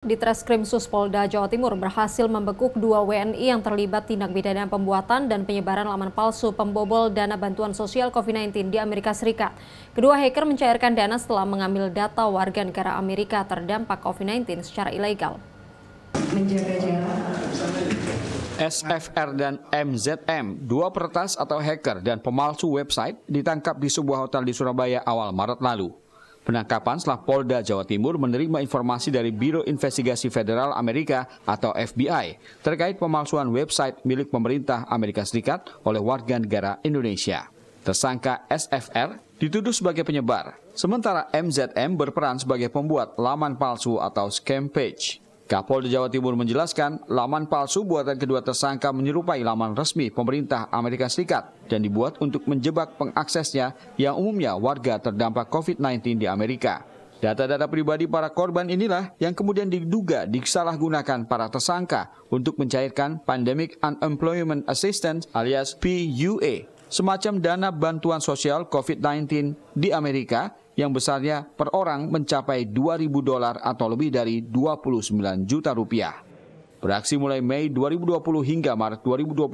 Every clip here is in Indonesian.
Di Treskrim Suspolda Jawa Timur berhasil membekuk dua WNI yang terlibat tindak pidana pembuatan dan penyebaran laman palsu pembobol dana bantuan sosial COVID-19 di Amerika Serikat. Kedua hacker mencairkan dana setelah mengambil data warga negara Amerika terdampak COVID-19 secara ilegal. SFR dan MZM, dua peretas atau hacker dan pemalsu website, ditangkap di sebuah hotel di Surabaya awal Maret lalu. Penangkapan setelah Polda Jawa Timur menerima informasi dari Biro Investigasi Federal Amerika atau FBI terkait pemalsuan website milik pemerintah Amerika Serikat oleh warga negara Indonesia. Tersangka SFR dituduh sebagai penyebar, sementara MZM berperan sebagai pembuat laman palsu atau scam page. Kapolda Jawa Timur menjelaskan, laman palsu buatan kedua tersangka menyerupai laman resmi pemerintah Amerika Serikat dan dibuat untuk menjebak pengaksesnya yang umumnya warga terdampak COVID-19 di Amerika. Data-data pribadi para korban inilah yang kemudian diduga disalahgunakan para tersangka untuk mencairkan Pandemic Unemployment Assistance alias PUA, semacam dana bantuan sosial COVID-19 di Amerika yang besarnya per orang mencapai 2.000 dolar atau lebih dari 29 juta rupiah. Beraksi mulai Mei 2020 hingga Maret 2021,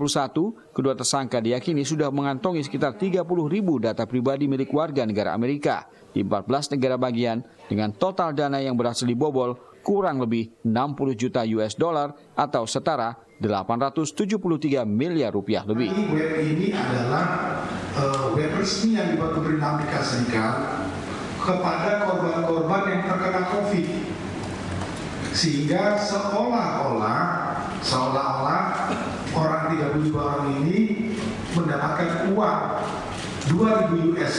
kedua tersangka diyakini sudah mengantongi sekitar 30 ribu data pribadi milik warga negara Amerika di 14 negara bagian dengan total dana yang berhasil dibobol kurang lebih 60 juta US dollar atau setara 873 miliar rupiah lebih. ini adalah uh, web resmi yang dibuat pemerintah Amerika Serikat kepada korban-korban yang terkena COVID. Sehingga seolah-olah seolah-olah orang 32 orang ini mendapatkan uang 2000 US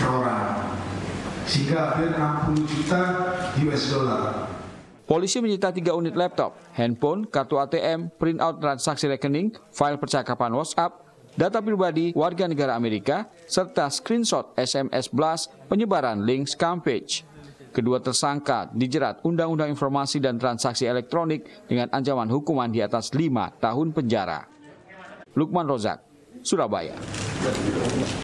per orang sehingga hampir 60 juta US dollar. Polisi menyita tiga unit laptop, handphone, kartu ATM, printout transaksi rekening, file percakapan WhatsApp, data pribadi warga negara Amerika, serta screenshot SMS blast penyebaran link scam page. Kedua tersangka dijerat Undang-Undang Informasi dan Transaksi Elektronik dengan ancaman hukuman di atas 5 tahun penjara. Lukman Rozak, Surabaya.